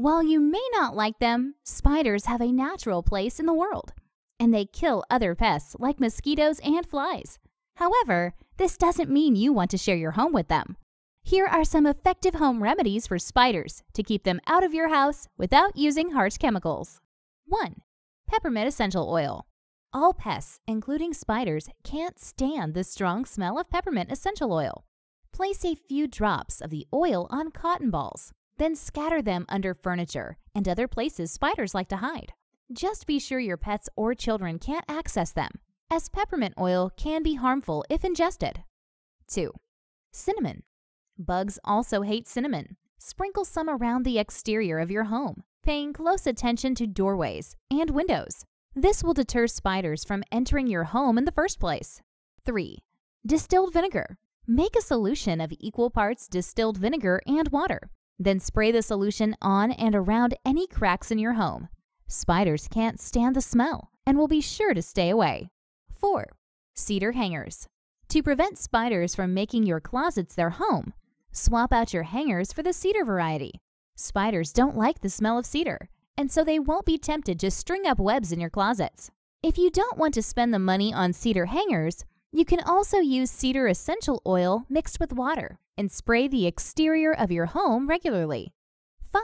While you may not like them, spiders have a natural place in the world, and they kill other pests like mosquitoes and flies. However, this doesn't mean you want to share your home with them. Here are some effective home remedies for spiders to keep them out of your house without using harsh chemicals. 1. Peppermint essential oil. All pests, including spiders, can't stand the strong smell of peppermint essential oil. Place a few drops of the oil on cotton balls then scatter them under furniture and other places spiders like to hide. Just be sure your pets or children can't access them, as peppermint oil can be harmful if ingested. 2. Cinnamon. Bugs also hate cinnamon. Sprinkle some around the exterior of your home, paying close attention to doorways and windows. This will deter spiders from entering your home in the first place. 3. Distilled vinegar. Make a solution of equal parts distilled vinegar and water. Then spray the solution on and around any cracks in your home. Spiders can't stand the smell and will be sure to stay away. 4. Cedar hangers. To prevent spiders from making your closets their home, swap out your hangers for the cedar variety. Spiders don't like the smell of cedar, and so they won't be tempted to string up webs in your closets. If you don't want to spend the money on cedar hangers, you can also use cedar essential oil mixed with water and spray the exterior of your home regularly. 5.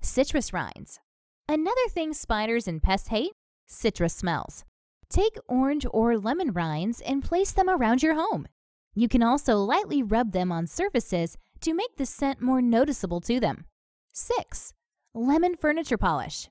Citrus rinds. Another thing spiders and pests hate citrus smells. Take orange or lemon rinds and place them around your home. You can also lightly rub them on surfaces to make the scent more noticeable to them. 6. Lemon furniture polish.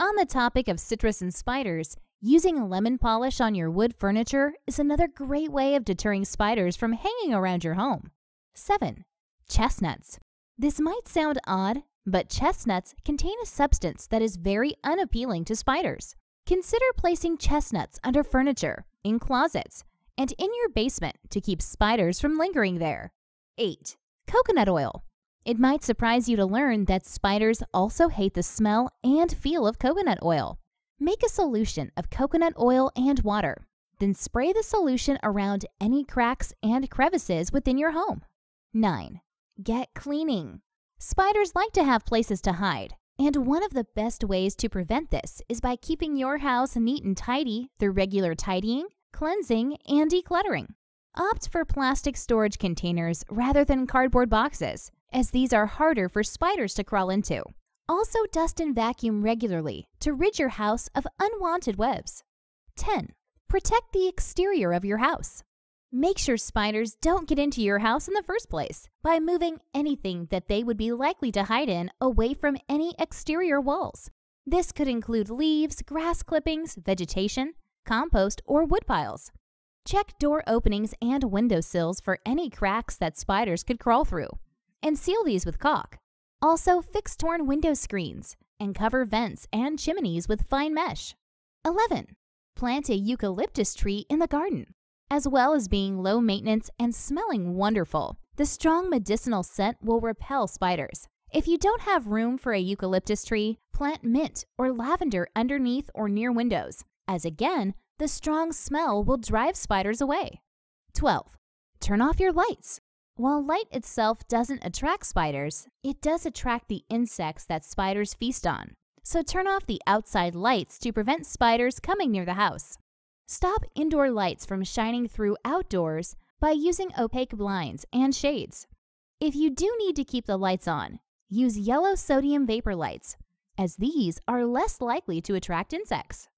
On the topic of citrus and spiders, Using lemon polish on your wood furniture is another great way of deterring spiders from hanging around your home. 7. Chestnuts. This might sound odd, but chestnuts contain a substance that is very unappealing to spiders. Consider placing chestnuts under furniture, in closets, and in your basement to keep spiders from lingering there. 8. Coconut oil. It might surprise you to learn that spiders also hate the smell and feel of coconut oil. Make a solution of coconut oil and water, then spray the solution around any cracks and crevices within your home. 9. Get cleaning. Spiders like to have places to hide, and one of the best ways to prevent this is by keeping your house neat and tidy through regular tidying, cleansing, and decluttering. Opt for plastic storage containers rather than cardboard boxes, as these are harder for spiders to crawl into. Also dust and vacuum regularly to rid your house of unwanted webs. 10. Protect the exterior of your house. Make sure spiders don't get into your house in the first place by moving anything that they would be likely to hide in away from any exterior walls. This could include leaves, grass clippings, vegetation, compost, or wood piles. Check door openings and window sills for any cracks that spiders could crawl through, and seal these with caulk. Also, fix torn window screens and cover vents and chimneys with fine mesh. 11. Plant a eucalyptus tree in the garden. As well as being low maintenance and smelling wonderful, the strong medicinal scent will repel spiders. If you don't have room for a eucalyptus tree, plant mint or lavender underneath or near windows, as again, the strong smell will drive spiders away. 12. Turn off your lights. While light itself doesn't attract spiders, it does attract the insects that spiders feast on. So turn off the outside lights to prevent spiders coming near the house. Stop indoor lights from shining through outdoors by using opaque blinds and shades. If you do need to keep the lights on, use yellow sodium vapor lights, as these are less likely to attract insects.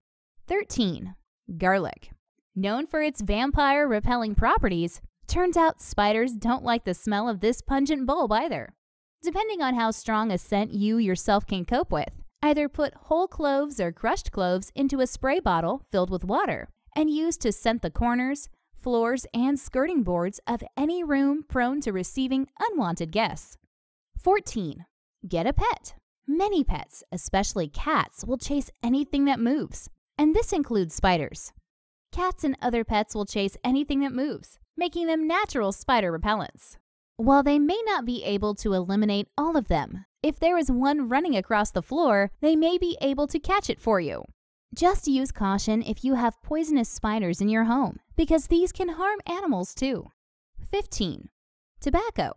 13. Garlic. Known for its vampire repelling properties, Turns out spiders don't like the smell of this pungent bulb either. Depending on how strong a scent you yourself can cope with, either put whole cloves or crushed cloves into a spray bottle filled with water and use to scent the corners, floors, and skirting boards of any room prone to receiving unwanted guests. 14. Get a pet. Many pets, especially cats, will chase anything that moves, and this includes spiders. Cats and other pets will chase anything that moves making them natural spider repellents. While they may not be able to eliminate all of them, if there is one running across the floor, they may be able to catch it for you. Just use caution if you have poisonous spiders in your home, because these can harm animals too. 15. Tobacco.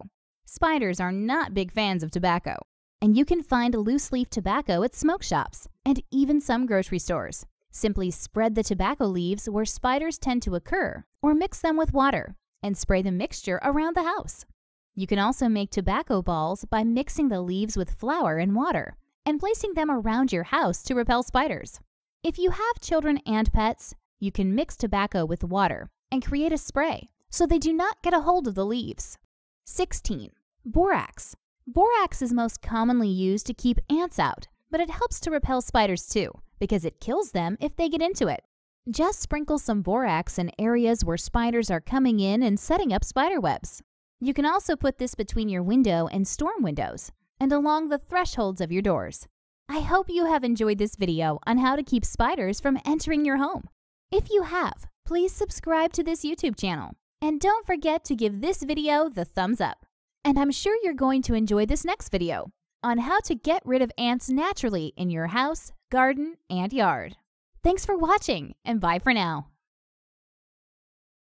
Spiders are not big fans of tobacco, and you can find loose leaf tobacco at smoke shops and even some grocery stores. Simply spread the tobacco leaves where spiders tend to occur, or mix them with water, and spray the mixture around the house. You can also make tobacco balls by mixing the leaves with flour and water and placing them around your house to repel spiders. If you have children and pets, you can mix tobacco with water and create a spray so they do not get a hold of the leaves. 16. Borax. Borax is most commonly used to keep ants out, but it helps to repel spiders too because it kills them if they get into it. Just sprinkle some borax in areas where spiders are coming in and setting up spider webs. You can also put this between your window and storm windows and along the thresholds of your doors. I hope you have enjoyed this video on how to keep spiders from entering your home. If you have, please subscribe to this YouTube channel. And don't forget to give this video the thumbs up. And I'm sure you're going to enjoy this next video on how to get rid of ants naturally in your house, garden, and yard. Thanks for watching, and bye for now.